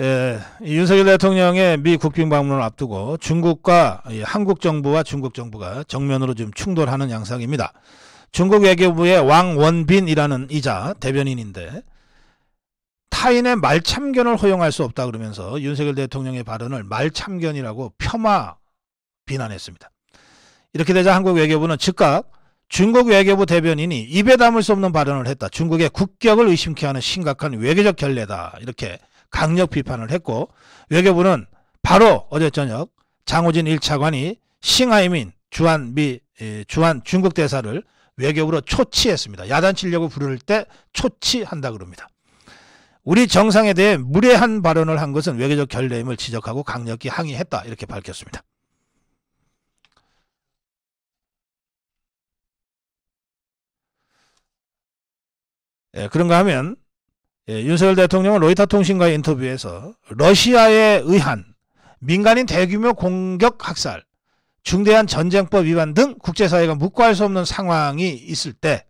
예, 윤석열 대통령의 미 국빈 방문을 앞두고 중국과 한국 정부와 중국 정부가 정면으로 좀 충돌하는 양상입니다. 중국 외교부의 왕원빈이라는 이자 대변인인데 타인의 말참견을 허용할 수 없다 그러면서 윤석열 대통령의 발언을 말참견이라고 폄하 비난했습니다. 이렇게 되자 한국 외교부는 즉각 중국 외교부 대변인이 입에 담을 수 없는 발언을 했다. 중국의 국격을 의심케 하는 심각한 외교적 결례다. 이렇게 강력 비판을 했고 외교부는 바로 어제 저녁 장호진 1차관이 싱하이민 주한 미 주한 중국 대사를 외교부로 초치했습니다. 야단치려고 부를 때 초치한다 그럽니다. 우리 정상에 대해 무례한 발언을 한 것은 외교적 결례임을 지적하고 강력히 항의했다 이렇게 밝혔습니다. 예, 그런가 하면 예, 윤석열 대통령은 로이터 통신과의 인터뷰에서 러시아에 의한 민간인 대규모 공격 학살, 중대한 전쟁법 위반 등 국제사회가 묵과할 수 없는 상황이 있을 때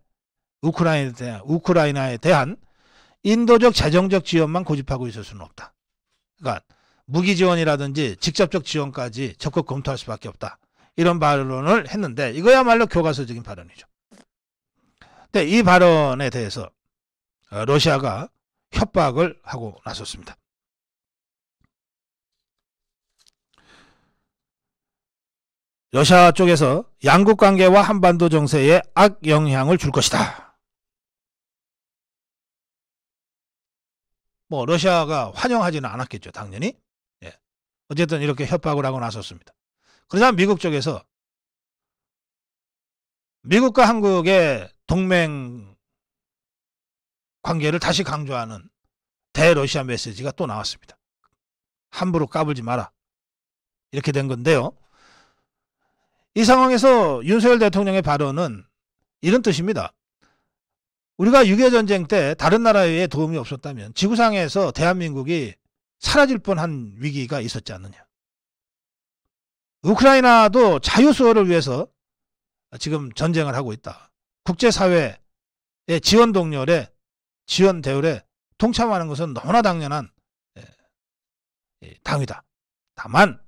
우크라이나에 대한, 우크라이나에 대한 인도적 재정적 지원만 고집하고 있을 수는 없다. 그러니까 무기 지원이라든지 직접적 지원까지 적극 검토할 수밖에 없다. 이런 발언을 했는데 이거야말로 교과서적인 발언이죠. 근데 이 발언에 대해서 러시아가 협박을 하고 나섰습니다. 여샤 쪽에서 양국 관계와 한반도 정세에 악영향을 줄 것이다. 뭐 러시아가 환영하지는 않았겠죠, 당연히. 예. 어쨌든 이렇게 협박을 하고 나섰습니다. 그러자 미국 쪽에서 미국과 한국의 동맹 관계를 다시 강조하는 대러시아 메시지가 또 나왔습니다. 함부로 까불지 마라. 이렇게 된 건데요. 이 상황에서 윤석열 대통령의 발언은 이런 뜻입니다. 우리가 6.25 전쟁 때 다른 나라에 도움이 없었다면 지구상에서 대한민국이 사라질 뻔한 위기가 있었지 않느냐. 우크라이나도 자유 수호를 위해서 지금 전쟁을 하고 있다. 국제사회의 지원 동렬에 지원 대열에 통참하는 것은 너무나 당연한 예, 예, 당위다. 다만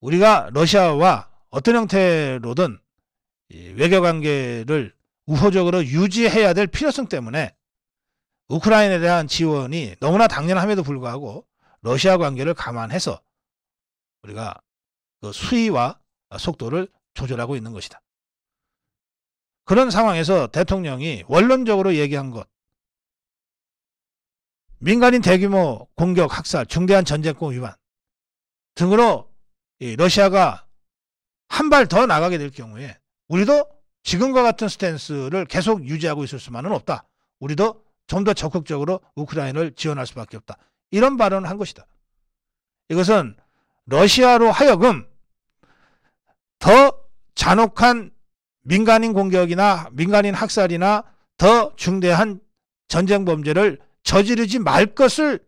우리가 러시아와 어떤 형태로든 외교관계를 우호적으로 유지해야 될 필요성 때문에 우크라이나에 대한 지원이 너무나 당연함에도 불구하고 러시아 관계를 감안해서 우리가 그 수위와 속도를 조절하고 있는 것이다. 그런 상황에서 대통령이 원론적으로 얘기한 것, 민간인 대규모 공격, 학살, 중대한 전쟁권 위반 등으로 러시아가 한 발 더 나가게 될 경우에 우리도 지금과 같은 스탠스를 계속 유지하고 있을 수만은 없다. 우리도 좀 더 적극적으로 우크라인을 지원할 수밖에 없다. 이런 발언을 한 것이다. 이것은 러시아로 하여금 더 잔혹한 민간인 공격이나 민간인 학살이나 더 중대한 전쟁 범죄를 저지르지 말 것을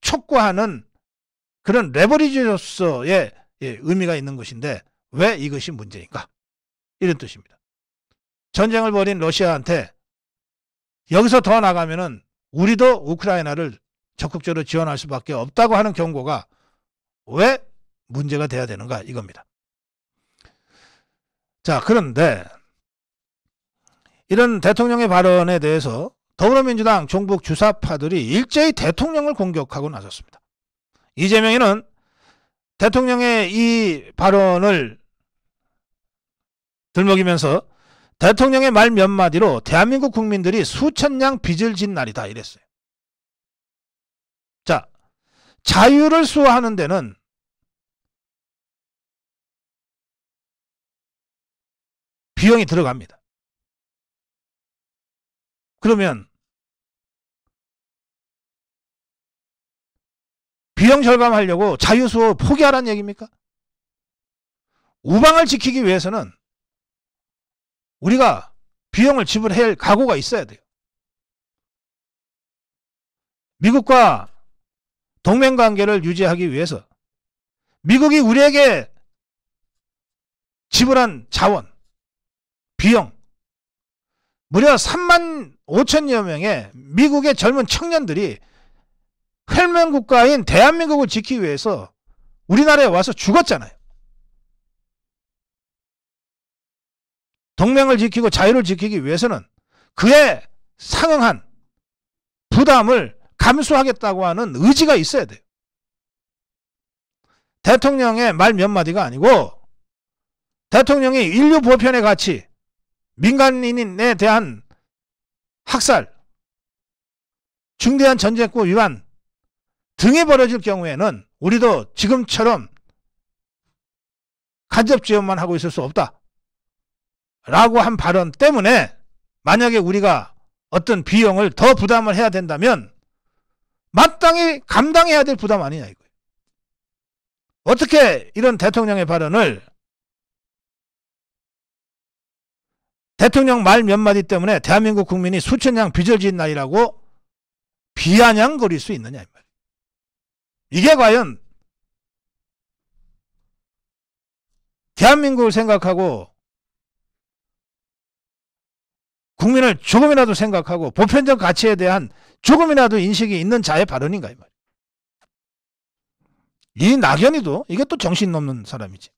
촉구하는 그런 레버리지로서의 예, 의미가 있는 것인데 왜 이것이 문제인가? 이런 뜻입니다. 전쟁을 벌인 러시아한테 여기서 더 나가면은 우리도 우크라이나를 적극적으로 지원할 수밖에 없다고 하는 경고가 왜 문제가 돼야 되는가 이겁니다. 자, 그런데 이런 대통령의 발언에 대해서 더불어민주당 종북 주사파들이 일제히 대통령을 공격하고 나섰습니다. 이재명이는 대통령의 이 발언을 들먹이면서 대통령의 말 몇 마디로 대한민국 국민들이 수천 냥 빚을 진 날이다 이랬어요. 자, 자유를 수호하는 데는 비용이 들어갑니다. 그러면 비용 절감하려고 자유수호 포기하라는 얘기입니까? 우방을 지키기 위해서는 우리가 비용을 지불할 각오가 있어야 돼요. 미국과 동맹관계를 유지하기 위해서 미국이 우리에게 지불한 자원, 비용 무려 3만 5천여 명의 미국의 젊은 청년들이 헬멘 국가인 대한민국을 지키기 위해서 우리나라에 와서 죽었잖아요. 동맹을 지키고 자유를 지키기 위해서는 그에 상응한 부담을 감수하겠다고 하는 의지가 있어야 돼요. 대통령의 말 몇 마디가 아니고 대통령이 인류 보편의 가치, 민간인에 대한 학살, 중대한 전쟁법 위반 등이 벌어질 경우에는 우리도 지금처럼 간접 지원만 하고 있을 수 없다. 라고 한 발언 때문에 만약에 우리가 어떤 비용을 더 부담을 해야 된다면 마땅히 감당해야 될 부담 아니냐 이거예요. 어떻게 이런 대통령의 발언을 대통령 말 몇 마디 때문에 대한민국 국민이 수천 냥 빚을진 날이라고 비아냥거릴 수 있느냐 이 말. 이게 과연 대한민국을 생각하고 국민을 조금이라도 생각하고 보편적 가치에 대한 조금이라도 인식이 있는 자의 발언인가 이 말. 이 낙연이도 이게 또 정신 넘는 사람이지.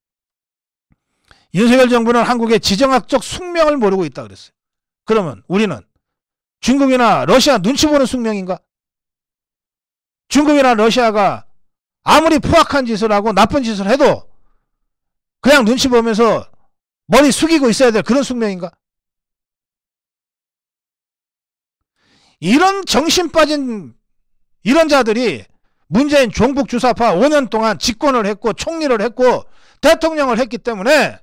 윤석열 정부는 한국의 지정학적 숙명을 모르고 있다 그랬어요. 그러면 우리는 중국이나 러시아 눈치 보는 숙명인가? 중국이나 러시아가 아무리 포악한 짓을 하고 나쁜 짓을 해도 그냥 눈치 보면서 머리 숙이고 있어야 될 그런 숙명인가? 이런 정신 빠진 이런 자들이 문재인 종북 주사파 5년 동안 집권을 했고 총리를 했고 대통령을 했기 때문에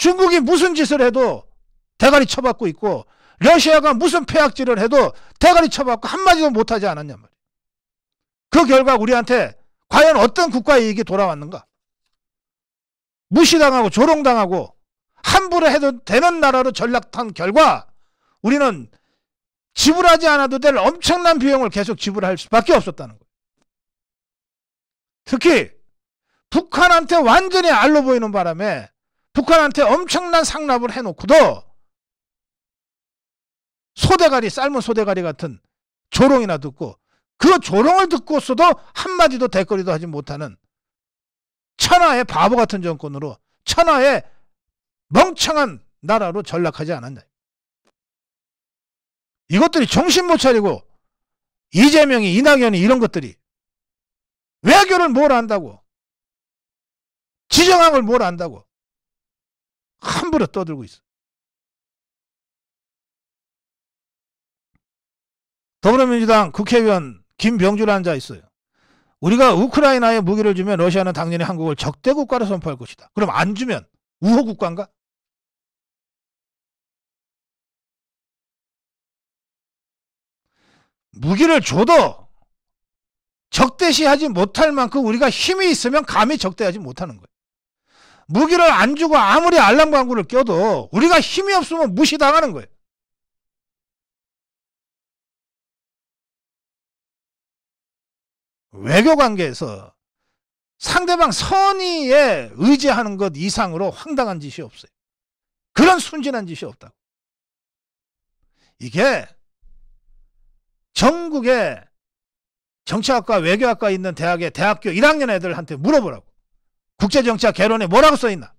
중국이 무슨 짓을 해도 대가리 쳐받고 있고 러시아가 무슨 폐악질을 해도 대가리 쳐받고 한마디도 못하지 않았냐 말이야. 그 결과 우리한테 과연 어떤 국가 이익이 돌아왔는가? 무시당하고 조롱당하고 함부로 해도 되는 나라로 전락한 결과 우리는 지불하지 않아도 될 엄청난 비용을 계속 지불할 수밖에 없었다는 거예요. 특히 북한한테 완전히 알로 보이는 바람에 북한한테 엄청난 상납을 해놓고도 소대가리 삶은 소대가리 같은 조롱이나 듣고 그 조롱을 듣고서도 한마디도 대거리도 하지 못하는 천하의 바보 같은 정권으로 천하의 멍청한 나라로 전락하지 않았냐. 이것들이 정신 못 차리고 이재명이 이낙연이 이런 것들이 외교를 뭘 안다고 지정학을 뭘 안다고 함부로 떠들고 있어. 더불어민주당 국회의원 김병주라는 자 있어요. 우리가 우크라이나에 무기를 주면 러시아는 당연히 한국을 적대 국가로 선포할 것이다. 그럼 안 주면 우호 국가인가? 무기를 줘도 적대시하지 못할 만큼 우리가 힘이 있으면 감히 적대하지 못하는 거예요. 무기를 안 주고 아무리 알람 광고를 껴도 우리가 힘이 없으면 무시당하는 거예요. 외교 관계에서 상대방 선의에 의지하는 것 이상으로 황당한 짓이 없어요. 그런 순진한 짓이 없다고. 이게 전국에 정치학과, 외교학과 있는 대학의 대학교 1학년 애들한테 물어보라고. 국제정치학 개론에 뭐라고 써있나?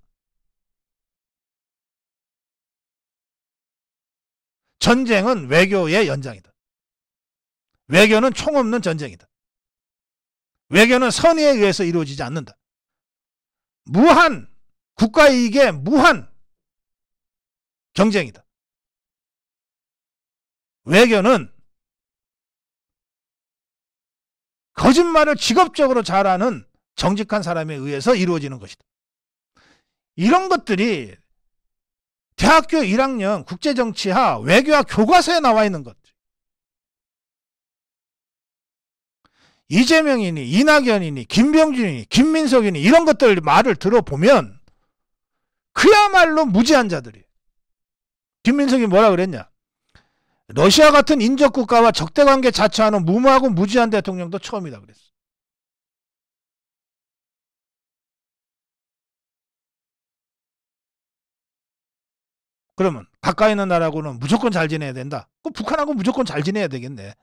전쟁은 외교의 연장이다. 외교는 총 없는 전쟁이다. 외교는 선의에 의해서 이루어지지 않는다. 무한 국가이익의 무한 경쟁이다. 외교는 거짓말을 직업적으로 잘하는 정직한 사람에 의해서 이루어지는 것이다. 이런 것들이 대학교 1학년 국제정치학 외교학 교과서에 나와 있는 것. 이재명이니 이낙연이니 김병준이니 김민석이니 이런 것들 말을 들어보면 그야말로 무지한 자들이 김민석이 뭐라 그랬냐 러시아 같은 인적국가와 적대관계 자처하는 무모하고 무지한 대통령도 처음이다 그랬어 그러면 가까이 있는 나라하고는 무조건 잘 지내야 된다. 그럼 북한하고 무조건 잘 지내야 되겠네.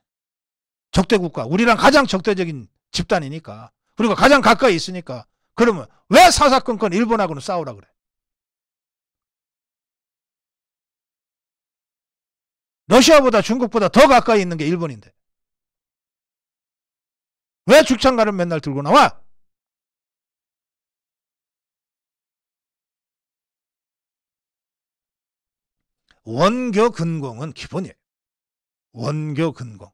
적대 국가. 우리랑 가장 적대적인 집단이니까. 그리고 가장 가까이 있으니까. 그러면 왜 사사건건 일본하고는 싸우라 그래? 러시아보다 중국보다 더 가까이 있는 게 일본인데. 왜 죽창가를 맨날 들고 나와? 원교 근공은 기본이에요. 원교 근공.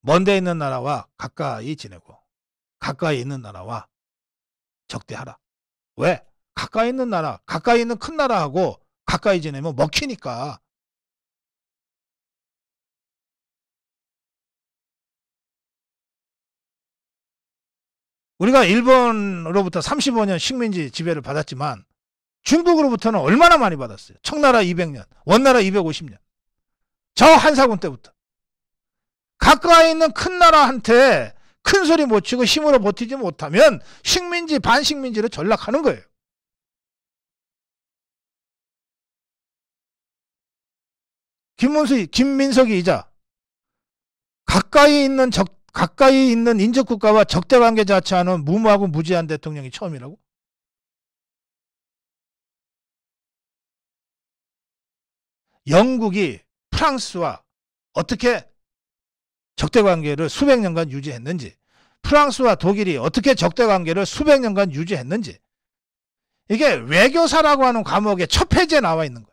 먼데 있는 나라와 가까이 지내고 가까이 있는 나라와 적대하라. 왜? 가까이 있는 나라, 가까이 있는 큰 나라하고 가까이 지내면 먹히니까. 우리가 일본으로부터 35년 식민지 지배를 받았지만 중국으로부터는 얼마나 많이 받았어요. 청나라 200년, 원나라 250년. 저 한사군 때부터. 가까이 있는 큰 나라한테 큰 소리 못 치고 힘으로 버티지 못하면 식민지, 반식민지로 전락하는 거예요. 김문수, 김민석이 이자. 가까이 있는 적, 가까이 있는 인접국가와 적대관계 자체하는 무모하고 무지한 대통령이 처음이라고? 영국이 프랑스와 어떻게 적대 관계를 수백 년간 유지했는지 프랑스와 독일이 어떻게 적대 관계를 수백 년간 유지했는지 이게 외교사라고 하는 과목의 첫 페이지에 나와 있는 거예요.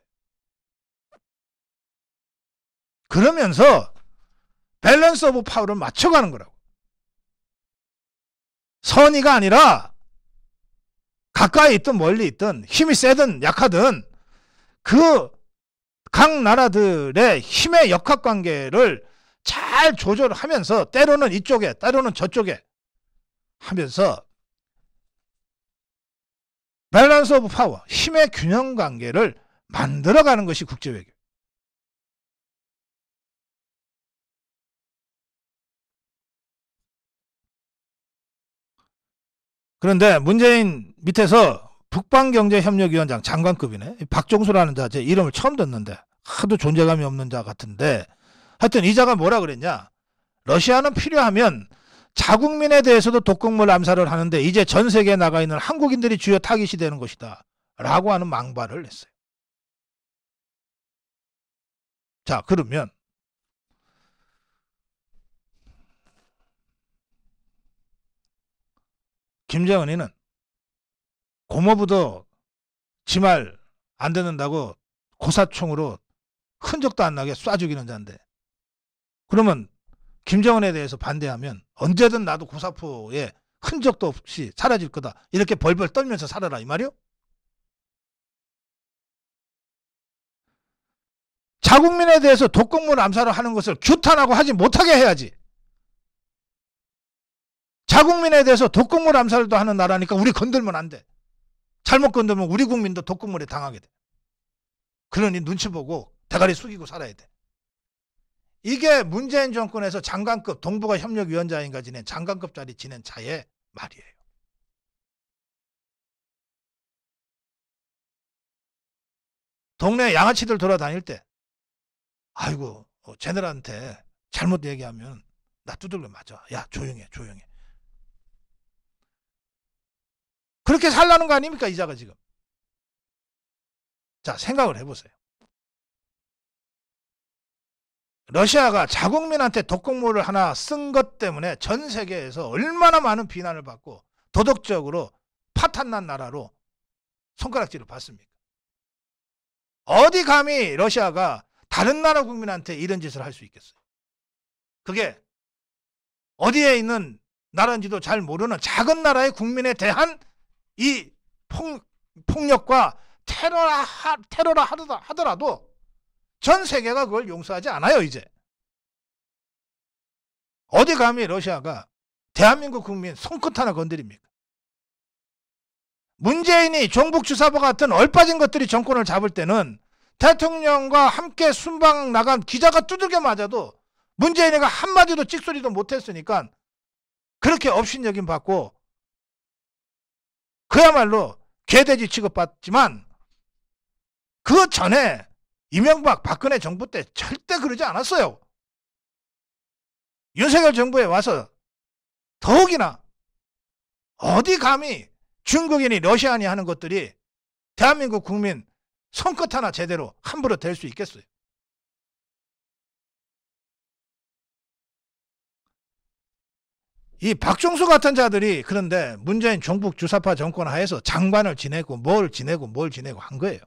그러면서 밸런스 오브 파워를 맞춰가는 거라고. 선의가 아니라 가까이 있든 멀리 있든 힘이 세든 약하든 그각 나라들의 힘의 역학 관계를 잘 조절하면서 때로는 이쪽에 때로는 저쪽에 하면서 밸런스 오브 파워, 힘의 균형 관계를 만들어가는 것이 국제 외교. 그런데 문재인 밑에서 북방경제협력위원장 장관급이네. 박종수라는 자, 제 이름을 처음 듣는데 하도 존재감이 없는 자 같은데 하여튼 이 자가 뭐라 그랬냐. 러시아는 필요하면 자국민에 대해서도 독극물 암살을 하는데 이제 전 세계에 나가 있는 한국인들이 주요 타깃이 되는 것이다. 라고 하는 망발을 냈어요. 자, 그러면 김정은이는 고모부도 지말 안 듣는다고 고사총으로 흔적도 안 나게 쏴 죽이는 자인데 그러면 김정은에 대해서 반대하면 언제든 나도 고사포에 흔적도 없이 사라질 거다. 이렇게 벌벌 떨면서 살아라 이 말이요? 자국민에 대해서 독극물 암살을 하는 것을 규탄하고 하지 못하게 해야지. 자국민에 대해서 독극물 암살도 하는 나라니까 우리 건들면 안 돼. 잘못 건드면 우리 국민도 독극물에 당하게 돼. 그러니 눈치 보고 대가리 숙이고 살아야 돼. 이게 문재인 정권에서 장관급 동북아 협력위원장인가 지낸 장관급 자리 지낸 차의 말이에요. 동네 양아치들 돌아다닐 때 아이고 어, 쟤네들한테 잘못 얘기하면 나 두들겨 맞아. 야 조용해 조용해. 그렇게 살라는 거 아닙니까? 이자가 지금. 자, 생각을 해보세요. 러시아가 자국민한테 독극물을 하나 쓴 것 때문에 전 세계에서 얼마나 많은 비난을 받고 도덕적으로 파탄난 나라로 손가락질을 받습니까? 어디 감히 러시아가 다른 나라 국민한테 이런 짓을 할 수 있겠어요? 그게 어디에 있는 나라인지도 잘 모르는 작은 나라의 국민에 대한 이 폭, 폭력과 테러라, 하, 테러라 하더라도 전 세계가 그걸 용서하지 않아요, 이제. 어디 감히 러시아가 대한민국 국민 손끝 하나 건드립니까? 문재인이 종북주사보 같은 얼빠진 것들이 정권을 잡을 때는 대통령과 함께 순방 나간 기자가 두들겨 맞아도 문재인이가 한마디도 찍소리도 못했으니까 그렇게 업신여김 받고 그야말로 개돼지 취급받지만 그 전에 이명박 박근혜 정부 때 절대 그러지 않았어요. 윤석열 정부에 와서 더욱이나 어디 감히 중국인이 러시아니 하는 것들이 대한민국 국민 손끝 하나 제대로 함부로 될 수 있겠어요. 이 박종수 같은 자들이 그런데 문재인 종북 주사파 정권 하에서 장관을 지내고 뭘 지내고 뭘 지내고 한 거예요.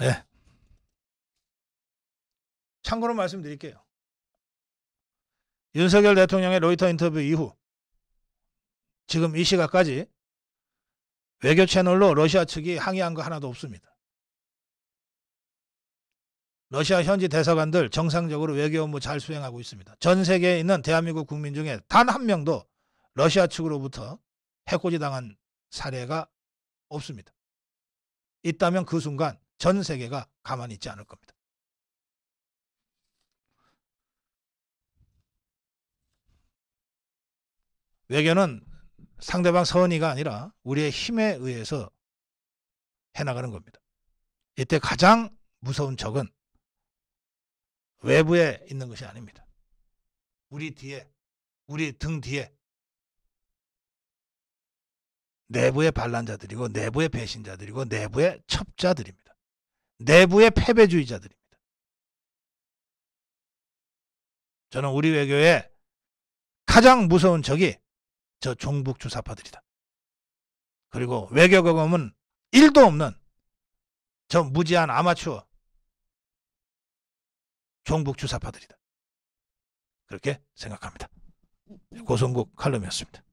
네. 참고로 말씀드릴게요. 윤석열 대통령의 로이터 인터뷰 이후 지금 이 시각까지 외교 채널로 러시아 측이 항의한 거 하나도 없습니다. 러시아 현지 대사관들 정상적으로 외교 업무 잘 수행하고 있습니다. 전 세계에 있는 대한민국 국민 중에 단 한 명도 러시아 측으로부터 해코지 당한 사례가 없습니다. 있다면 그 순간 전 세계가 가만히 있지 않을 겁니다. 외교는 상대방 선의가 아니라 우리의 힘에 의해서 해나가는 겁니다. 이때 가장 무서운 적은 외부에 있는 것이 아닙니다. 우리 뒤에, 우리 등 뒤에 내부의 반란자들이고 내부의 배신자들이고 내부의 첩자들입니다. 내부의 패배주의자들입니다. 저는 우리 외교에 가장 무서운 적이 저 종북 주사파들이다. 그리고 외교 경험은 1도 없는 저 무지한 아마추어 종북 주사파들이다. 그렇게 생각합니다. 음, 음. 고성국 칼럼이었습니다.